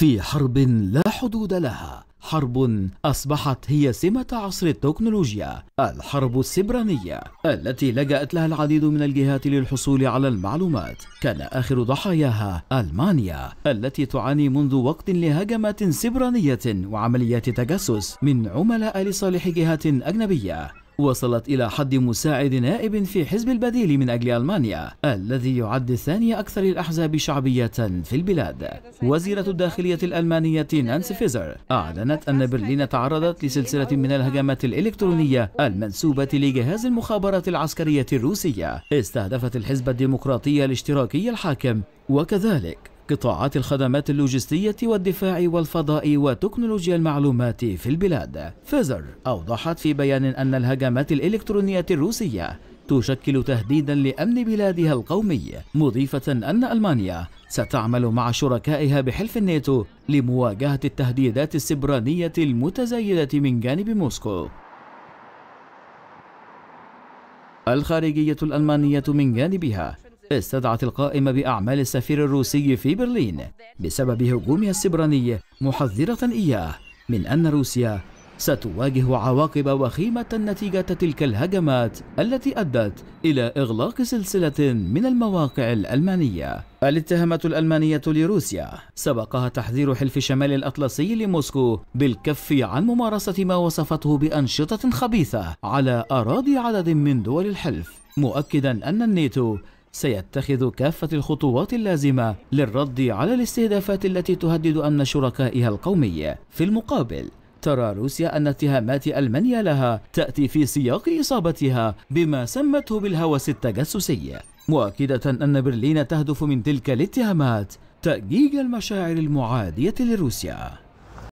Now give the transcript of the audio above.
في حرب لا حدود لها حرب أصبحت هي سمة عصر التكنولوجيا الحرب السبرانية التي لجأت لها العديد من الجهات للحصول على المعلومات كان آخر ضحاياها ألمانيا التي تعاني منذ وقت لهجمات سبرانية وعمليات تجسس من عملاء لصالح جهات أجنبية وصلت إلى حد مساعد نائب في حزب البديل من أجل ألمانيا الذي يعد ثاني أكثر الأحزاب شعبية في البلاد وزيرة الداخلية الألمانية نانسي فيزر أعلنت أن برلين تعرضت لسلسلة من الهجمات الإلكترونية المنسوبة لجهاز المخابرات العسكرية الروسية استهدفت الحزب الديمقراطي الاشتراكي الحاكم وكذلك قطاعات الخدمات اللوجستية والدفاع والفضاء وتكنولوجيا المعلومات في البلاد فيزر أوضحت في بيان أن الهجمات الإلكترونية الروسية تشكل تهديدا لأمن بلادها القومي مضيفة أن ألمانيا ستعمل مع شركائها بحلف الناتو لمواجهة التهديدات السبرانية المتزايدة من جانب موسكو الخارجية الألمانية من جانبها استدعت القائمة بأعمال السفير الروسي في برلين بسبب هجومها السبراني محذرة إياه من أن روسيا ستواجه عواقب وخيمة نتيجة تلك الهجمات التي أدت إلى إغلاق سلسلة من المواقع الألمانية. الاتهامات الألمانية لروسيا سبقها تحذير حلف شمال الأطلسي لموسكو بالكف عن ممارسة ما وصفته بأنشطة خبيثة على أراضي عدد من دول الحلف، مؤكدا أن الناتو سيتخذ كافة الخطوات اللازمة للرد على الاستهدافات التي تهدد أمن شركائها القومي في المقابل ترى روسيا أن اتهامات ألمانيا لها تأتي في سياق إصابتها بما سمته بالهوس التجسسي مؤكدة أن برلين تهدف من تلك الاتهامات تأجيج المشاعر المعادية لروسيا